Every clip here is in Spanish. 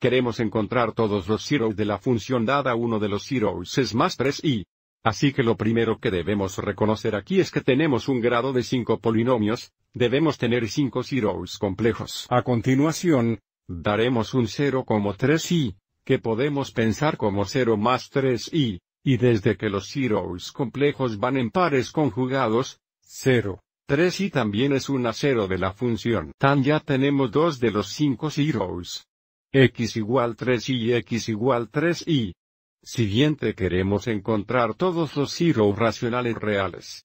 Queremos encontrar todos los zeros de la función dada uno de los zeros es más 3i. Así que lo primero que debemos reconocer aquí es que tenemos un grado de 5 polinomios, debemos tener 5 zeros complejos. A continuación, daremos un 0 como 3i, que podemos pensar como 0 más 3i, y desde que los zeros complejos van en pares conjugados, 0, 3 y también es un acero de la función tan ya tenemos dos de los cinco zeros. x igual 3 y x igual 3 i Siguiente queremos encontrar todos los zeros racionales reales.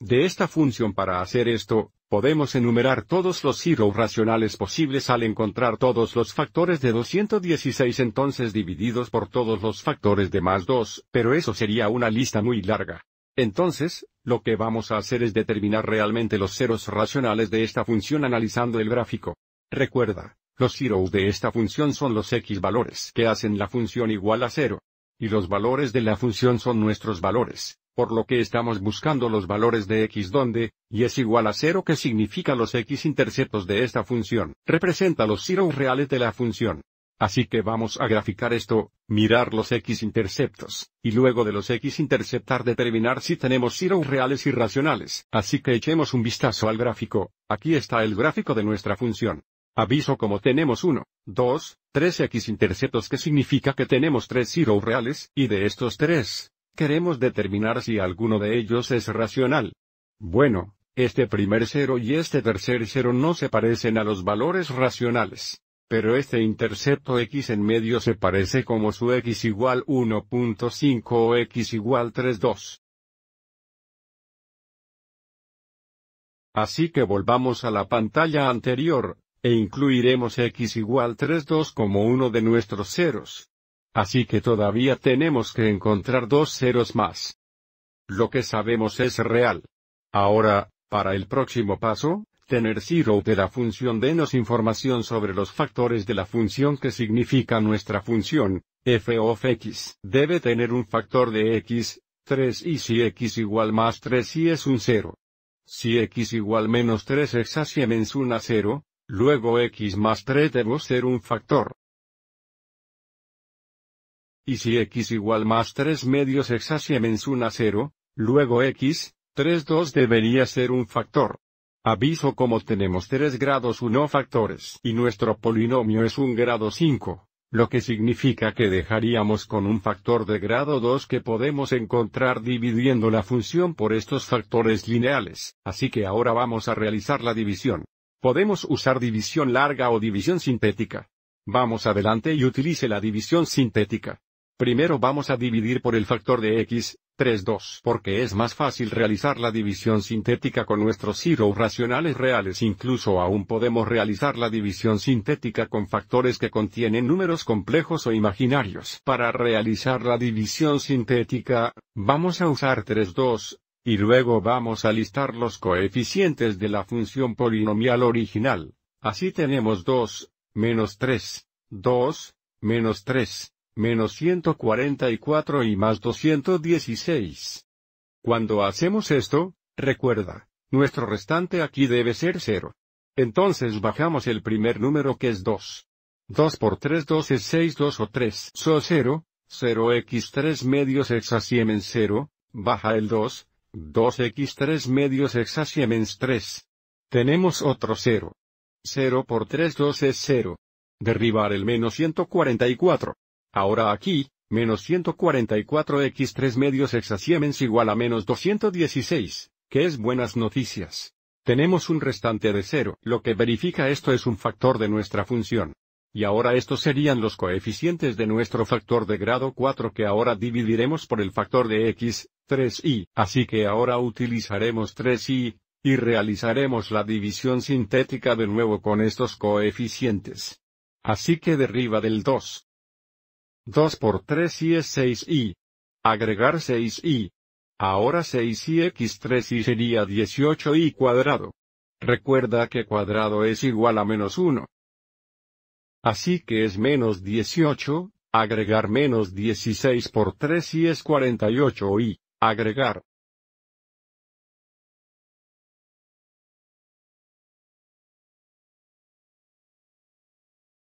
De esta función para hacer esto, podemos enumerar todos los zeros racionales posibles al encontrar todos los factores de 216 entonces divididos por todos los factores de más 2, pero eso sería una lista muy larga. Entonces, lo que vamos a hacer es determinar realmente los ceros racionales de esta función analizando el gráfico. Recuerda, los zeros de esta función son los x valores que hacen la función igual a cero. Y los valores de la función son nuestros valores, por lo que estamos buscando los valores de x donde, y es igual a cero que significa los x interceptos de esta función, representa los zeros reales de la función. Así que vamos a graficar esto, mirar los x-interceptos, y luego de los x-interceptar determinar si tenemos zeros reales y racionales. Así que echemos un vistazo al gráfico, aquí está el gráfico de nuestra función. Aviso como tenemos 1, 2, 3 x-interceptos que significa que tenemos 3 zeros reales, y de estos 3, queremos determinar si alguno de ellos es racional. Bueno, este primer cero y este tercer cero no se parecen a los valores racionales pero este intercepto x en medio se parece como su x igual 1.5 o x igual 3.2. Así que volvamos a la pantalla anterior, e incluiremos x igual 3.2 como uno de nuestros ceros. Así que todavía tenemos que encontrar dos ceros más. Lo que sabemos es real. Ahora, para el próximo paso, tener 0 de la función denos información sobre los factores de la función que significa nuestra función, f of x debe tener un factor de x, 3 y si x igual más 3 y es un 0. Si x igual menos 3 menos una 0, luego x más 3 debo ser un factor. Y si x igual más 3 medios menos una 0, luego x, 3 2 debería ser un factor. Aviso como tenemos tres grados 1 factores y nuestro polinomio es un grado 5, lo que significa que dejaríamos con un factor de grado 2 que podemos encontrar dividiendo la función por estos factores lineales, así que ahora vamos a realizar la división. Podemos usar división larga o división sintética. Vamos adelante y utilice la división sintética. Primero vamos a dividir por el factor de x, 2. porque es más fácil realizar la división sintética con nuestros zero racionales reales incluso aún podemos realizar la división sintética con factores que contienen números complejos o imaginarios. Para realizar la división sintética, vamos a usar 3 2, y luego vamos a listar los coeficientes de la función polinomial original. Así tenemos 2, menos 3, 2, menos 3, menos 144 y más 216. Cuando hacemos esto, recuerda, nuestro restante aquí debe ser 0. Entonces bajamos el primer número que es 2. 2 por 3 2 es 6 2 o 3 so 0, 0 x 3 medios hexasiemens 0, baja el 2, 2 x 3 medios hexasiemens 3. Tenemos otro 0. 0 por 3 2 es 0. Derribar el menos 144. Ahora aquí, menos 144x3 medios hexasiemens igual a menos 216, que es buenas noticias. Tenemos un restante de cero, lo que verifica esto es un factor de nuestra función. Y ahora estos serían los coeficientes de nuestro factor de grado 4 que ahora dividiremos por el factor de x, 3i, así que ahora utilizaremos 3i, y realizaremos la división sintética de nuevo con estos coeficientes. Así que derriba del 2, 2 por 3 y es 6 i Agregar 6 i Ahora 6 i x 3 y sería 18 i cuadrado. Recuerda que cuadrado es igual a menos 1. Así que es menos 18, agregar menos 16 por 3 y es 48 i agregar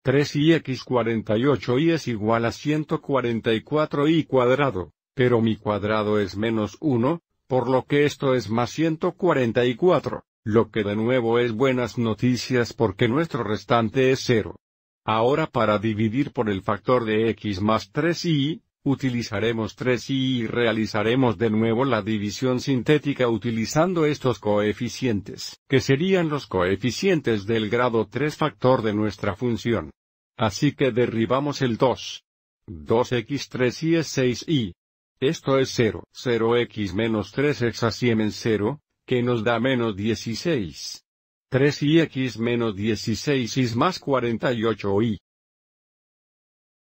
3 y x 48 i es igual a 144 i cuadrado, pero mi cuadrado es menos 1, por lo que esto es más 144, lo que de nuevo es buenas noticias porque nuestro restante es 0. Ahora para dividir por el factor de x más 3 i Utilizaremos 3 i y realizaremos de nuevo la división sintética utilizando estos coeficientes, que serían los coeficientes del grado 3 factor de nuestra función. Así que derribamos el 2. 2 x 3 i es 6 i Esto es 0. 0x menos 3 x en 0, que nos da menos 16. 3 ix menos 16y más 48 i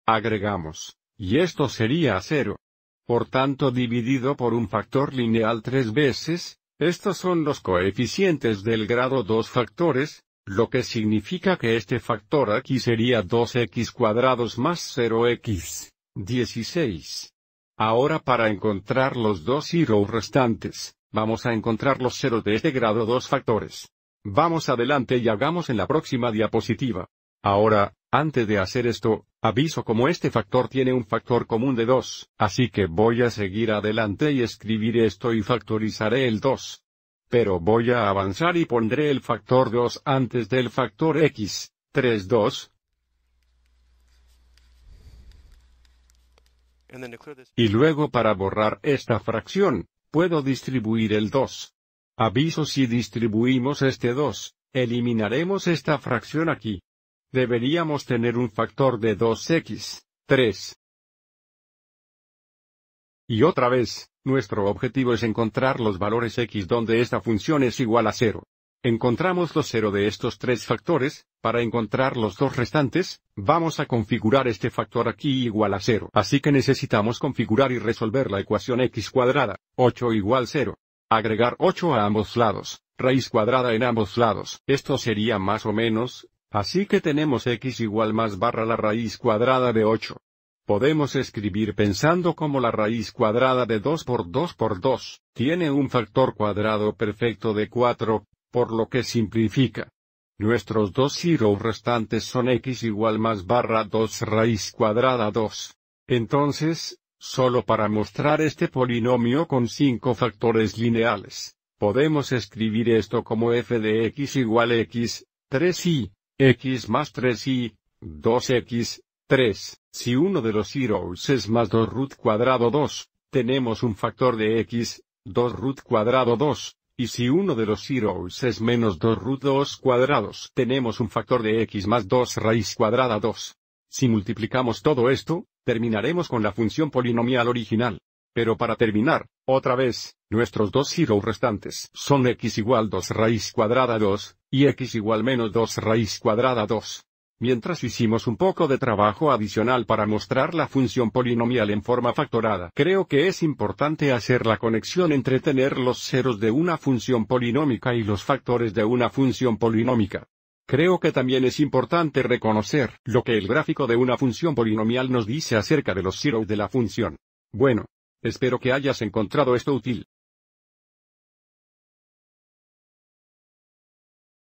Agregamos. Y esto sería cero. Por tanto dividido por un factor lineal tres veces, estos son los coeficientes del grado dos factores, lo que significa que este factor aquí sería 2x cuadrados más 0x, 16. Ahora para encontrar los dos zeros restantes, vamos a encontrar los ceros de este grado dos factores. Vamos adelante y hagamos en la próxima diapositiva. Ahora, antes de hacer esto, aviso como este factor tiene un factor común de 2, así que voy a seguir adelante y escribir esto y factorizaré el 2. Pero voy a avanzar y pondré el factor 2 antes del factor x, 3 2. Y luego para borrar esta fracción, puedo distribuir el 2. Aviso si distribuimos este 2, eliminaremos esta fracción aquí deberíamos tener un factor de 2x, 3. Y otra vez, nuestro objetivo es encontrar los valores x donde esta función es igual a 0. Encontramos los 0 de estos tres factores, para encontrar los dos restantes, vamos a configurar este factor aquí igual a 0. Así que necesitamos configurar y resolver la ecuación x cuadrada, 8 igual 0. Agregar 8 a ambos lados, raíz cuadrada en ambos lados. Esto sería más o menos, Así que tenemos x igual más barra la raíz cuadrada de 8. Podemos escribir pensando como la raíz cuadrada de 2 por 2 por 2, tiene un factor cuadrado perfecto de 4, por lo que simplifica. Nuestros dos zeros restantes son x igual más barra 2 raíz cuadrada 2. Entonces, solo para mostrar este polinomio con 5 factores lineales, podemos escribir esto como f de x igual x, 3 y, x más 3 y 2x, 3. Si uno de los zeros es más 2 root cuadrado 2, tenemos un factor de x, 2 root cuadrado 2, y si uno de los zeros es menos 2 root 2 cuadrados, tenemos un factor de x más 2 raíz cuadrada 2. Si multiplicamos todo esto, terminaremos con la función polinomial original. Pero para terminar, otra vez, Nuestros dos zeros restantes son x igual 2 raíz cuadrada 2, y x igual menos 2 raíz cuadrada 2. Mientras hicimos un poco de trabajo adicional para mostrar la función polinomial en forma factorada, creo que es importante hacer la conexión entre tener los ceros de una función polinómica y los factores de una función polinómica. Creo que también es importante reconocer lo que el gráfico de una función polinomial nos dice acerca de los ceros de la función. Bueno, espero que hayas encontrado esto útil.